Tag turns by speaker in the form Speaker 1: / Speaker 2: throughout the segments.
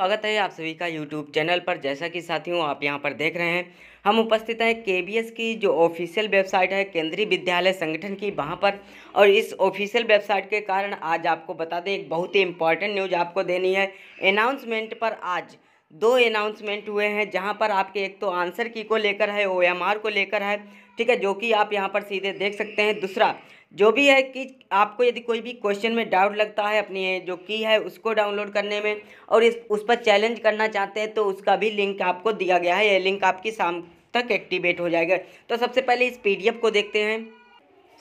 Speaker 1: स्वागत है आप सभी का यूट्यूब चैनल पर जैसा कि साथियों आप यहां पर देख रहे हैं हम उपस्थित हैं के की जो ऑफिशियल वेबसाइट है केंद्रीय विद्यालय संगठन की वहां पर और इस ऑफिशियल वेबसाइट के कारण आज आपको बता दें एक बहुत ही इंपॉर्टेंट न्यूज़ आपको देनी है अनाउंसमेंट पर आज दो अनाउंसमेंट हुए हैं जहां पर आपके एक तो आंसर की को लेकर है ओ को लेकर है ठीक है जो कि आप यहां पर सीधे देख सकते हैं दूसरा जो भी है कि आपको यदि कोई भी क्वेश्चन में डाउट लगता है अपनी जो की है उसको डाउनलोड करने में और इस उस पर चैलेंज करना चाहते हैं तो उसका भी लिंक आपको दिया गया है ये लिंक आपकी शाम तक एक्टिवेट हो जाएगा तो सबसे पहले इस पी को देखते हैं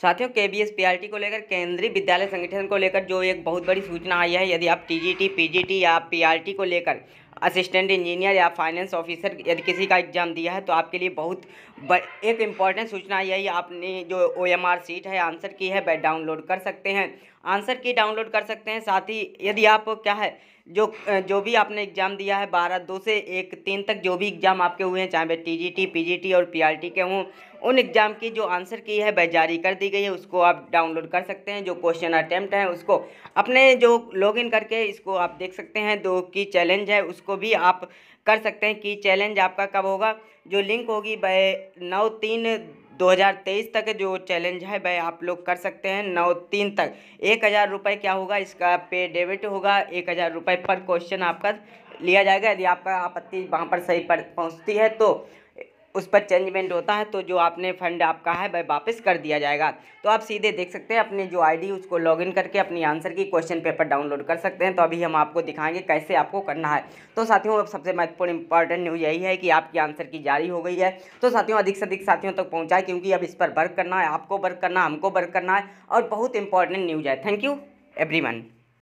Speaker 1: साथियों के B S P R T को लेकर केंद्रीय विद्यालय संगठन को लेकर जो एक बहुत बड़ी सूचना आई है यदि आप T G T P G T या पी आर टी को लेकर असिस्टेंट इंजीनियर या फाइनेंस ऑफिसर यदि किसी का एग्ज़ाम दिया है तो आपके लिए बहुत एक इम्पॉर्टेंट सूचना यही आपने जो ओ एम आर सीट है आंसर की है वह डाउनलोड कर सकते हैं आंसर की डाउनलोड कर सकते हैं साथ ही यदि आप क्या है जो जो भी आपने एग्ज़ाम दिया है बारह दो से एक तीन तक जो भी एग्ज़ाम आपके हुए हैं चाहे वह T G T P G T और पी आर टी के हों उन एग्ज़ाम की जो आंसर की है जारी कर दी गई है उसको आप डाउनलोड कर सकते हैं जो क्वेश्चन अटैम्प्ट है उसको अपने जो लॉगिन करके इसको आप देख सकते हैं दो की चैलेंज है उसको भी आप कर सकते हैं कि चैलेंज आपका कब होगा जो लिंक होगी वह नौ तीन 2023 तक जो चैलेंज है वह आप लोग कर सकते हैं नौ तीन तक एक हज़ार रुपये क्या होगा इसका पे डेबिट होगा एक हज़ार रुपये पर क्वेश्चन आपका लिया जाएगा यदि आपका आपत्ति वहाँ पर सही पर पहुँचती है तो उस पर चेंजमेंट होता है तो जो आपने फंड आपका है वह वापस कर दिया जाएगा तो आप सीधे देख सकते हैं अपने जो आईडी उसको लॉगिन करके अपनी आंसर की क्वेश्चन पेपर डाउनलोड कर सकते हैं तो अभी हम आपको दिखाएंगे कैसे आपको करना है तो साथियों अब सबसे महत्वपूर्ण इंपॉर्टेंट न्यूज यही है कि आपकी आंसर की जारी हो गई है तो साथियों अधिक से अधिक साथियों तक तो पहुँचाए क्योंकि अब इस पर वर्क करना है आपको वर्क करना हमको वर्क करना है और बहुत इंपॉर्टेंट न्यूज है थैंक यू एवरी